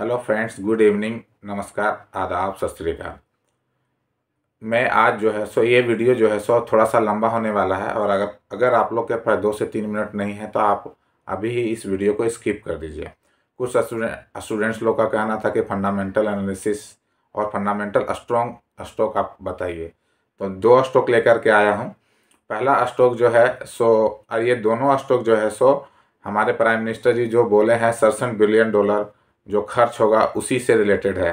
hello friends good evening नमस्कार आदाब सत मैं आज जो है सो ये वीडियो जो है सो थोड़ा सा लंबा होने वाला है और अगर अगर आप लोग के पास दो से तीन मिनट नहीं है तो आप अभी ही इस वीडियो को स्किप कर दीजिए कुछ स्टूडेंट्स लोग का कहना था कि फंडामेंटल एनालिसिस और फंडामेंटल स्ट्रॉन्ग स्टॉक आप बताइए तो दो स्टॉक लेकर के आया हूँ पहला स्टॉक जो है सो और ये दोनों स्टॉक जो है सो हमारे प्राइम मिनिस्टर जी जो बोले हैं सड़सठ बिलियन डॉलर जो खर्च होगा उसी से रिलेटेड है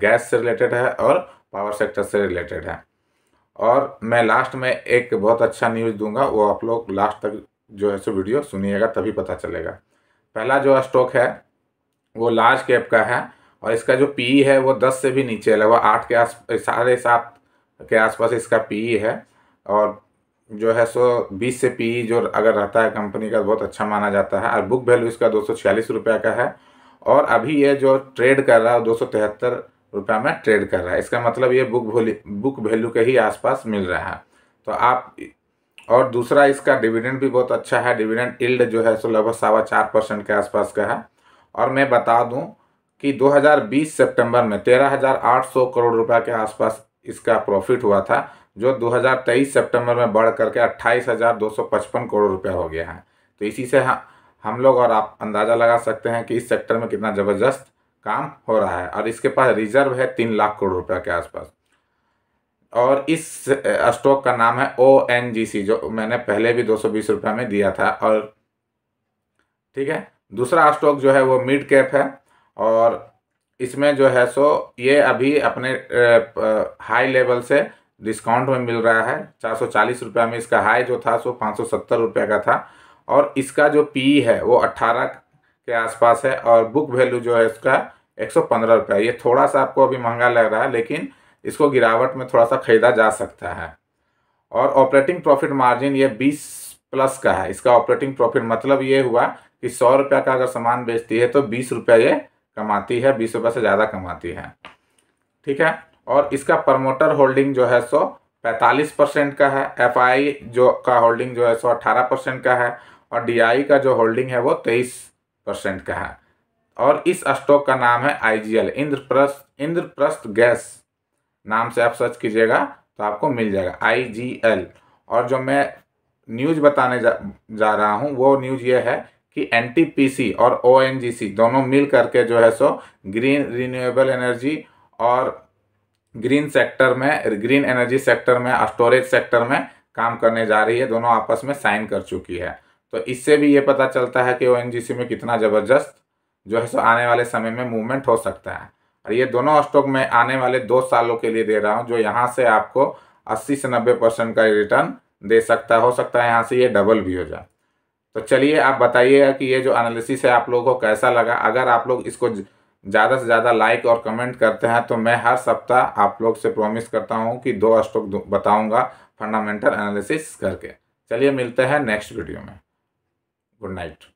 गैस से रिलेटेड है और पावर सेक्टर से रिलेटेड है और मैं लास्ट में एक बहुत अच्छा न्यूज़ दूंगा वो आप लोग लास्ट तक जो है सो वीडियो सुनिएगा तभी पता चलेगा पहला जो स्टॉक है वो लार्ज कैप का है और इसका जो पी e है वो दस से भी नीचे है लगभग आठ के आस साढ़े सात के आसपास इसका पी e है और जो है सो बीस से पी e जो अगर रहता है कंपनी का बहुत अच्छा माना जाता है और बुक वैल्यू इसका दो सौ छियालीस रुपये का है और अभी ये जो ट्रेड कर रहा है दो सौ तिहत्तर रुपये में ट्रेड कर रहा है इसका मतलब ये बुक बुक वैल्यू के ही आसपास मिल रहा है तो आप और दूसरा इसका डिविडेंड भी बहुत अच्छा है डिविडेंड इल्ड जो है सो लगभग सवा चार परसेंट के आसपास का है और मैं बता दूं कि 2020 सितंबर में 13,800 करोड़ रुपए के आसपास इसका प्रॉफिट हुआ था जो 2023 सितंबर में बढ़ करके 28,255 करोड़ रुपया हो गया है तो इसी से हाँ हम लोग और आप अंदाज़ा लगा सकते हैं कि इस सेक्टर में कितना ज़बरदस्त काम हो रहा है और इसके पास रिजर्व है तीन लाख करोड़ रुपये के आसपास और इस स्टॉक का नाम है ओ एन जी सी जो मैंने पहले भी दो सौ बीस रुपये में दिया था और ठीक है दूसरा स्टॉक जो है वो मिड कैप है और इसमें जो है सो ये अभी अपने हाई लेवल से डिस्काउंट में मिल रहा है चार सौ चालीस रुपये में इसका हाई जो था सो पाँच सौ सत्तर रुपये का था और इसका जो पी है वो अट्ठारह के आसपास है और बुक वैल्यू जो है इसका एक सौ पंद्रह रुपये ये थोड़ा सा आपको अभी महंगा लग रहा है लेकिन इसको गिरावट में थोड़ा सा ख़रीदा जा सकता है और ऑपरेटिंग प्रॉफिट मार्जिन ये बीस प्लस का है इसका ऑपरेटिंग प्रॉफिट मतलब ये हुआ कि सौ रुपये का अगर सामान बेचती है तो बीस रुपये ये कमाती है बीस रुपये से ज़्यादा कमाती है ठीक है और इसका प्रमोटर होल्डिंग जो है सो पैंतालीस परसेंट का है एफ आई जो का होल्डिंग जो है सो अट्ठारह परसेंट का है और डीआई का जो होल्डिंग है वो तेईस परसेंट का है और इस स्टॉक का नाम है आईजीएल इंद्रप्रस्थ इंद्रप्रस्थ गैस नाम से आप सर्च कीजिएगा तो आपको मिल जाएगा आईजीएल और जो मैं न्यूज़ बताने जा, जा रहा हूँ वो न्यूज़ ये है कि एनटीपीसी और ओएनजीसी दोनों मिल करके जो है सो ग्रीन रिन्यूएबल एनर्जी और ग्रीन सेक्टर में ग्रीन एनर्जी सेक्टर में स्टोरेज सेक्टर में काम करने जा रही है दोनों आपस में साइन कर चुकी है तो इससे भी ये पता चलता है कि ओ में कितना ज़बरदस्त जो है सो आने वाले समय में मूवमेंट हो सकता है और ये दोनों स्टॉक मैं आने वाले दो सालों के लिए दे रहा हूँ जो यहाँ से आपको 80 से 90 परसेंट का रिटर्न दे सकता हो सकता है यहाँ से ये डबल भी हो जाए तो चलिए आप बताइएगा कि ये जो एनालिसिस है आप लोगों को कैसा लगा अगर आप लोग इसको ज़्यादा से ज़्यादा लाइक और कमेंट करते हैं तो मैं हर सप्ताह आप लोग से प्रॉमिस करता हूँ कि दो स्टॉक बताऊँगा फंडामेंटल एनालिसिस करके चलिए मिलते हैं नेक्स्ट वीडियो में good night